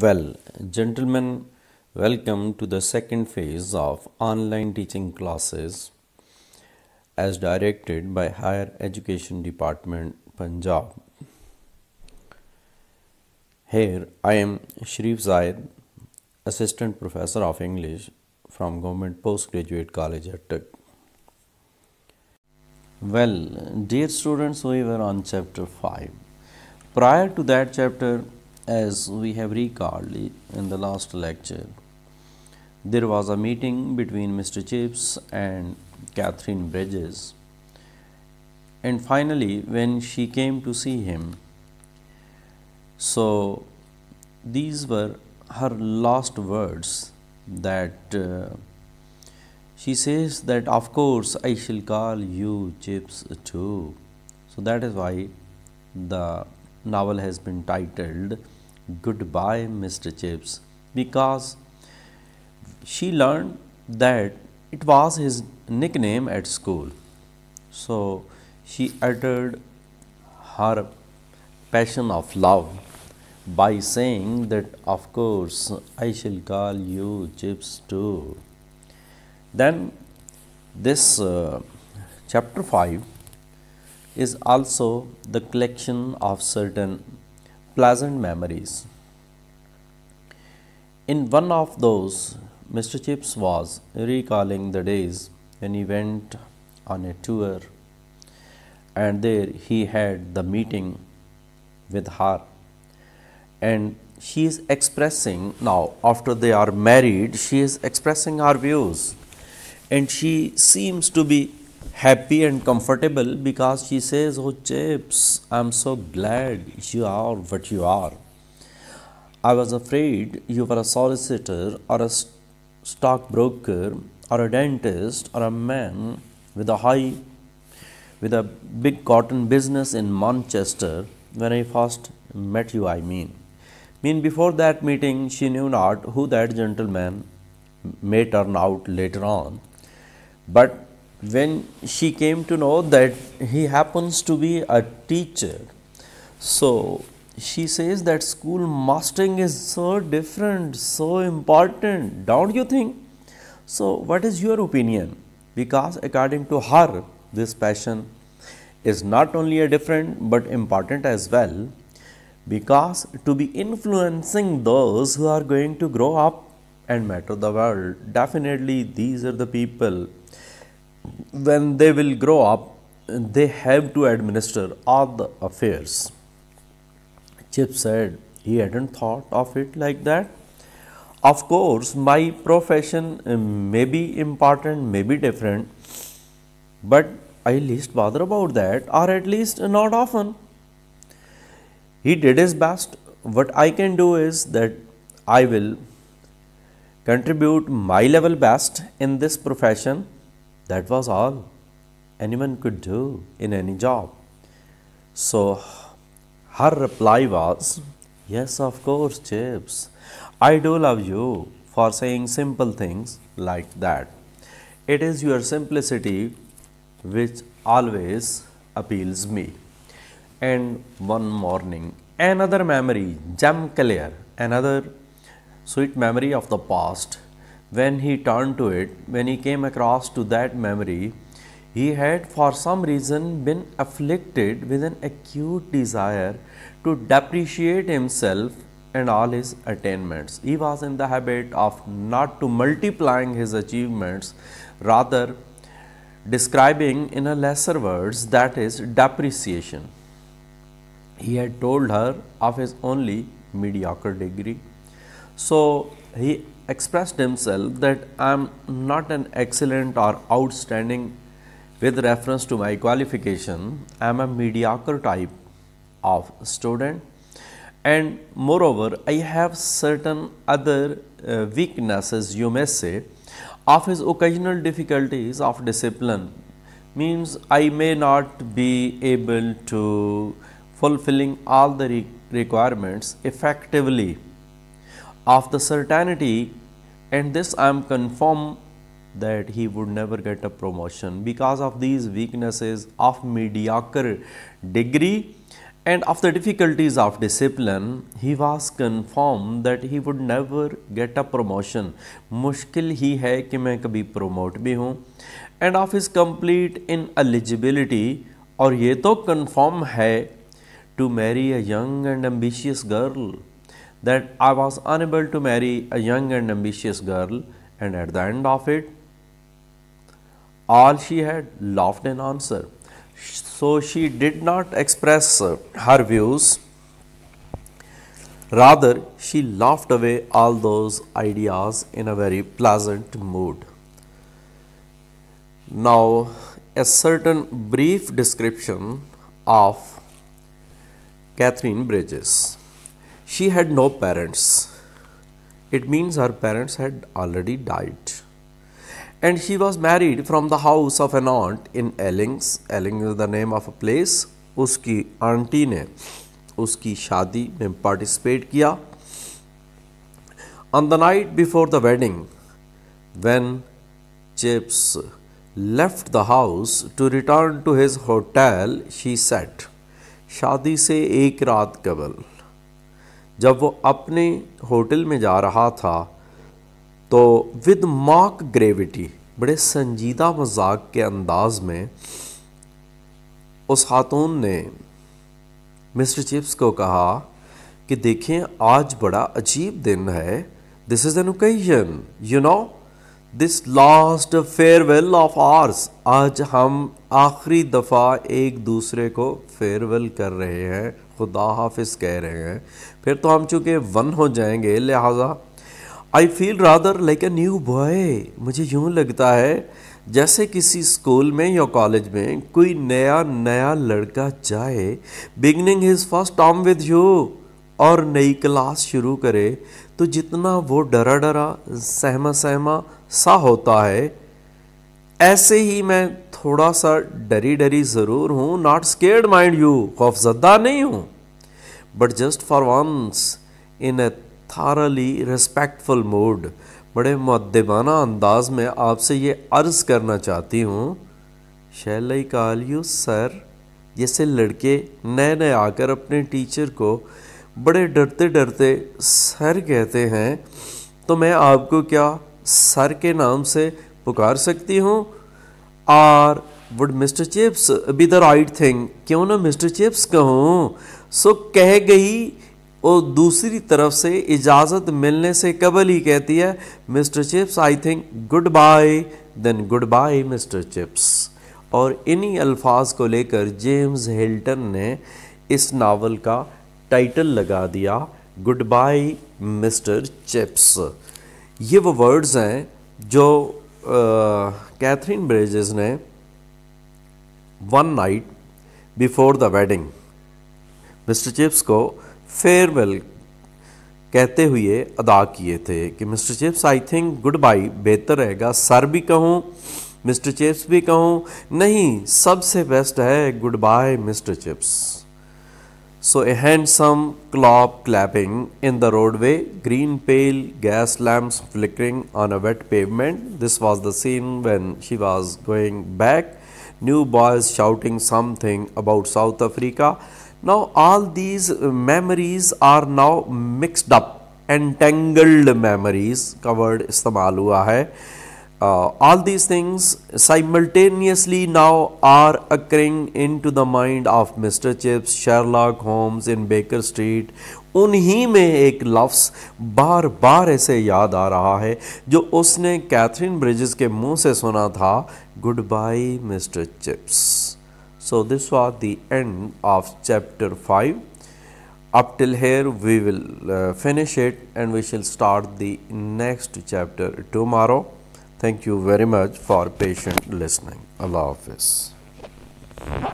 Well, gentlemen, welcome to the second phase of online teaching classes as directed by Higher Education Department, Punjab. Here I am Shrif Zaid, Assistant Professor of English from Government Postgraduate College at Well, dear students, we were on chapter 5. Prior to that chapter, as we have recalled in the last lecture there was a meeting between Mr. Chips and Catherine Bridges and finally when she came to see him so these were her last words that uh, she says that of course I shall call you Chips too so that is why the novel has been titled Goodbye Mr. Chips because she learned that it was his nickname at school. So she uttered her passion of love by saying that of course I shall call you Chips too. Then this uh, chapter 5 is also the collection of certain pleasant memories. In one of those, Mr. Chips was recalling the days when he went on a tour and there he had the meeting with her and she is expressing now after they are married she is expressing her views and she seems to be happy and comfortable because she says, Oh, Chips, I'm so glad you are what you are. I was afraid you were a solicitor or a stockbroker or a dentist or a man with a high with a big cotton business in Manchester when I first met you I mean. Mean before that meeting she knew not who that gentleman may turn out later on but when she came to know that he happens to be a teacher so she says that school mastering is so different so important don't you think so what is your opinion because according to her this passion is not only a different but important as well because to be influencing those who are going to grow up and matter the world definitely these are the people when they will grow up, they have to administer all the affairs. Chip said he hadn't thought of it like that. Of course, my profession eh, may be important, may be different, but I least bother about that or at least not often. He did his best. What I can do is that I will contribute my level best in this profession that was all anyone could do in any job. So her reply was, Yes, of course, Chips. I do love you for saying simple things like that. It is your simplicity which always appeals me. And one morning, another memory, jam clear, another sweet memory of the past when he turned to it, when he came across to that memory, he had for some reason been afflicted with an acute desire to depreciate himself and all his attainments. He was in the habit of not to multiplying his achievements, rather describing in a lesser words that is depreciation. He had told her of his only mediocre degree. So, he expressed himself that I am not an excellent or outstanding with reference to my qualification, I am a mediocre type of student and moreover I have certain other uh, weaknesses you may say of his occasional difficulties of discipline means I may not be able to fulfilling all the re requirements effectively of the certainty and this I am confirmed that he would never get a promotion because of these weaknesses of mediocre degree and of the difficulties of discipline he was confirmed that he would never get a promotion mushkil hi hai ki main kabhi promote bhi hu and of his complete ineligibility aur ye to confirm hai to marry a young and ambitious girl that I was unable to marry a young and ambitious girl and at the end of it, all she had laughed in answer. So, she did not express her views, rather she laughed away all those ideas in a very pleasant mood. Now, a certain brief description of Catherine Bridges she had no parents it means her parents had already died and she was married from the house of an aunt in Ellings Elling is the name of a place उसकी aunty ने उसकी शादी में participate किया On the night before the wedding, when Chips left the house to return to his hotel, she said, शादी से एक रात कबल जब वो अपने होटल में जा रहा था तो विद मॉक ग्रेविटी बड़े संजीदा मजाक के अंदाज में उस खातून ने मिस्टर चिप्स को कहा कि देखें आज बड़ा अजीब दिन है this is an occasion you know this last farewell of ours आज हम आखिरी दफ़ा एक दूसरे को फेयरवेल कर रहे हैं खुदा हाफिज कह रहे हैं फिर तो हम चूँकि वन हो जाएंगे लिहाजा I feel rather like a new boy मुझे यूँ लगता है जैसे किसी स्कूल में या कॉलेज में कोई नया नया लड़का जाए beginning his first term with you और नई क्लास शुरू करे तो जितना वो डरा डरा सहमा सहमा सा होता है ऐसे ही मैं थोड़ा सा डरी डरी ज़रूर हूँ नॉट स्केर्ड माइंड यू खौफजदा नहीं हूँ but just for once in a thoroughly respectful mood बड़े मद्देबाना अंदाज में आपसे ये अर्ज़ करना चाहती हूँ शैलई काल यू सर जैसे लड़के नए नए आकर अपने टीचर को बड़े डरते डरते सर कहते हैं तो मैं आपको क्या सर के नाम से पुकार सकती हूँ or would Mr Chips be the right thing क्यों ना मिस्टर चिप्स कहूँ सो कह गई और दूसरी तरफ से इजाज़त मिलने से कबल ही कहती है Mr Chips I think goodbye then goodbye Mr Chips और इन्हीं अल्फाज को लेकर जेम्स हिल्टन ने इस नावल का टाइटल लगा दिया गुड बाय मिस्टर चिप्स ये वो वर्ड्स हैं जो कैथरीन ब्रेजेस ने one night before the wedding Mr Chips को फेयरवेल कहते हुए अदा किए थे कि Mr Chips I think goodbye बेहतर रहेगा सर भी कहूँ मिस्टर चिप्स भी कहूँ नहीं सबसे बेस्ट है goodbye Mr Chips so a hansom clop clapping in the roadway green pale gas lamps flickering on a wet pavement this was the scene when she was going back new boys shouting something about South Africa Now all these memories are now mixed up entangled memories covered istemal hua hai uh, all these things simultaneously now are occurring into the mind of Mr. Chips, Sherlock Holmes in Baker Street. उन्हीं में एक लफ्स बार बार ऐसे याद आ रहा है जो उसने Catherine bridges के मुंह से सुना था goodbye Mr Chips So this was the end of chapter 5. Up till here we will uh, finish it and we shall start the next chapter tomorrow. Thank you very much for patient listening. Allah Hafiz.